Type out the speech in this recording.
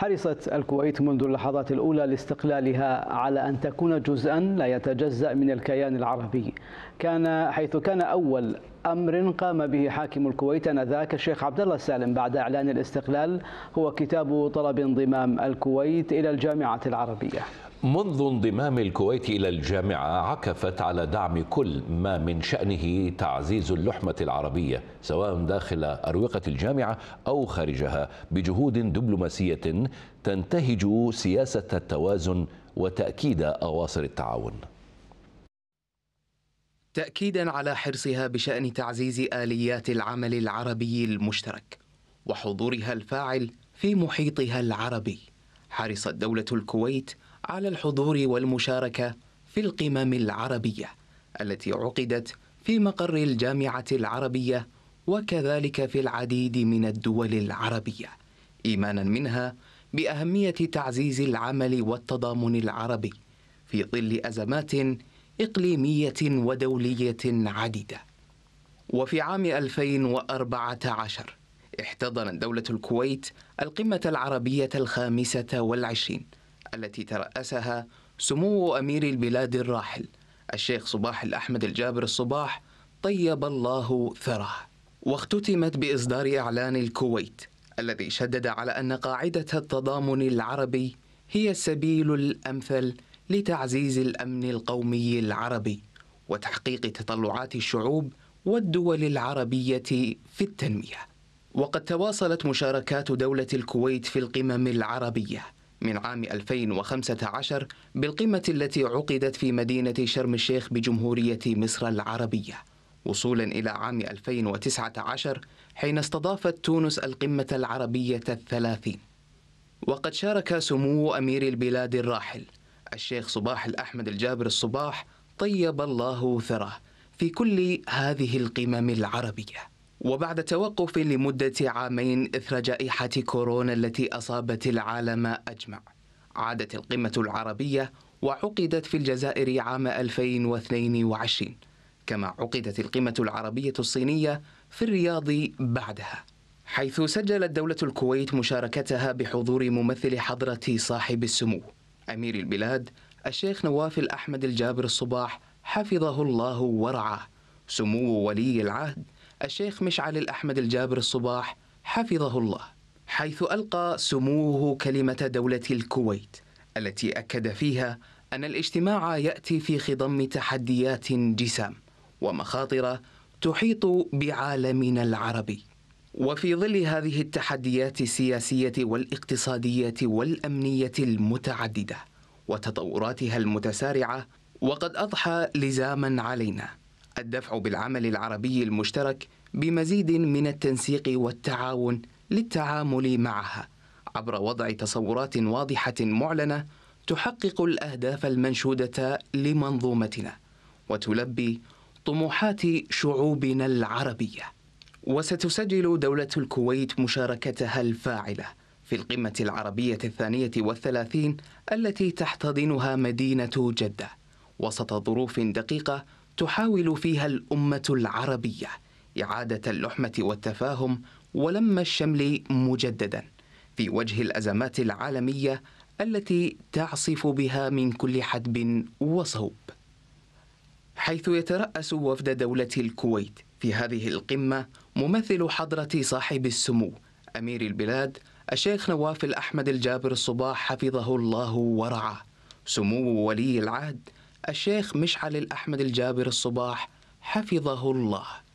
حرصت الكويت منذ اللحظات الأولى لاستقلالها على أن تكون جزءا لا يتجزأ من الكيان العربي كان حيث كان أول أمر قام به حاكم الكويت آنذاك الشيخ عبد الله السالم بعد إعلان الاستقلال هو كتاب طلب انضمام الكويت إلى الجامعة العربية منذ انضمام الكويت إلى الجامعة عكفت على دعم كل ما من شأنه تعزيز اللحمة العربية سواء داخل أروقة الجامعة أو خارجها بجهود دبلوماسية تنتهج سياسة التوازن وتأكيد أواصر التعاون تأكيدا على حرصها بشأن تعزيز آليات العمل العربي المشترك وحضورها الفاعل في محيطها العربي حرصت دولة الكويت على الحضور والمشاركة في القمم العربية التي عقدت في مقر الجامعة العربية وكذلك في العديد من الدول العربية إيمانا منها بأهمية تعزيز العمل والتضامن العربي في ظل أزمات إقليمية ودولية عديدة وفي عام 2014 احتضنت دولة الكويت القمة العربية الخامسة والعشرين التي ترأسها سمو أمير البلاد الراحل الشيخ صباح الأحمد الجابر الصباح طيب الله ثراه واختتمت بإصدار إعلان الكويت الذي شدد على أن قاعدة التضامن العربي هي السبيل الأمثل لتعزيز الأمن القومي العربي وتحقيق تطلعات الشعوب والدول العربية في التنمية وقد تواصلت مشاركات دولة الكويت في القمم العربية من عام 2015 بالقمة التي عقدت في مدينة شرم الشيخ بجمهورية مصر العربية وصولا إلى عام 2019 حين استضافت تونس القمة العربية الثلاثين وقد شارك سمو أمير البلاد الراحل الشيخ صباح الأحمد الجابر الصباح طيب الله ثراه في كل هذه القمم العربيه وبعد توقف لمدة عامين إثر جائحة كورونا التي أصابت العالم أجمع عادت القمة العربية وعقدت في الجزائر عام 2022 كما عقدت القمة العربية الصينية في الرياض بعدها حيث سجلت دولة الكويت مشاركتها بحضور ممثل حضرة صاحب السمو أمير البلاد الشيخ نواف الأحمد الجابر الصباح حفظه الله ورعاه سمو ولي العهد الشيخ مشعل الأحمد الجابر الصباح حفظه الله حيث ألقى سموه كلمة دولة الكويت التي أكد فيها أن الاجتماع يأتي في خضم تحديات جسام ومخاطر تحيط بعالمنا العربي وفي ظل هذه التحديات السياسية والاقتصادية والأمنية المتعددة وتطوراتها المتسارعة وقد أضحى لزاما علينا الدفع بالعمل العربي المشترك بمزيد من التنسيق والتعاون للتعامل معها عبر وضع تصورات واضحه معلنه تحقق الاهداف المنشوده لمنظومتنا وتلبي طموحات شعوبنا العربيه وستسجل دوله الكويت مشاركتها الفاعله في القمه العربيه الثانيه والثلاثين التي تحتضنها مدينه جده وسط ظروف دقيقه تحاول فيها الأمة العربية إعادة اللحمة والتفاهم ولم الشمل مجددا في وجه الأزمات العالمية التي تعصف بها من كل حدب وصوب حيث يترأس وفد دولة الكويت في هذه القمة ممثل حضرة صاحب السمو أمير البلاد الشيخ نواف الأحمد الجابر الصباح حفظه الله ورعاه سمو ولي العهد الشيخ مشعل الأحمد الجابر الصباح حفظه الله